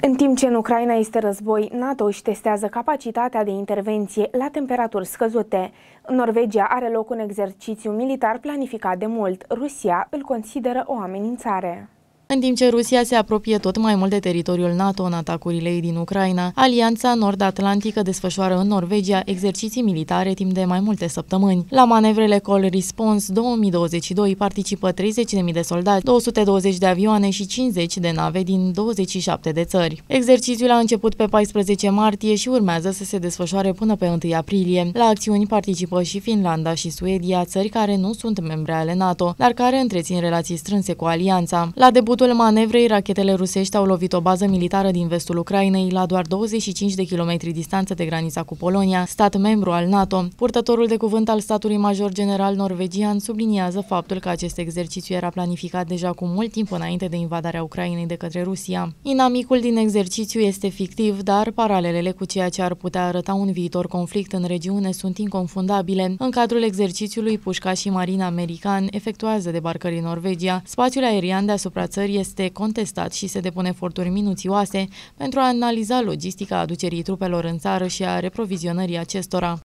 În timp ce în Ucraina este război, NATO își testează capacitatea de intervenție la temperaturi scăzute. În Norvegia are loc un exercițiu militar planificat de mult. Rusia îl consideră o amenințare. În timp ce Rusia se apropie tot mai mult de teritoriul NATO în atacurile ei din Ucraina, Alianța Nord-Atlantică desfășoară în Norvegia exerciții militare timp de mai multe săptămâni. La manevrele Call Response 2022 participă 30.000 de soldați, 220 de avioane și 50 de nave din 27 de țări. Exercițiul a început pe 14 martie și urmează să se desfășoare până pe 1 aprilie. La acțiuni participă și Finlanda și Suedia, țări care nu sunt membre ale NATO, dar care întrețin relații strânse cu alianța. La debut începutul manevrei, rachetele rusești au lovit o bază militară din vestul Ucrainei, la doar 25 de kilometri distanță de granița cu Polonia, stat membru al NATO. Purtătorul de cuvânt al statului major general norvegian subliniază faptul că acest exercițiu era planificat deja cu mult timp înainte de invadarea Ucrainei de către Rusia. Inamicul din exercițiu este fictiv, dar paralelele cu ceea ce ar putea arăta un viitor conflict în regiune sunt inconfundabile. În cadrul exercițiului, pușca și marina american efectuează debarcări în Norvegia, spațiul aerian deasupra țării țări este contestat și se depun eforturi minuțioase pentru a analiza logistica aducerii trupelor în țară și a reprovizionării acestora.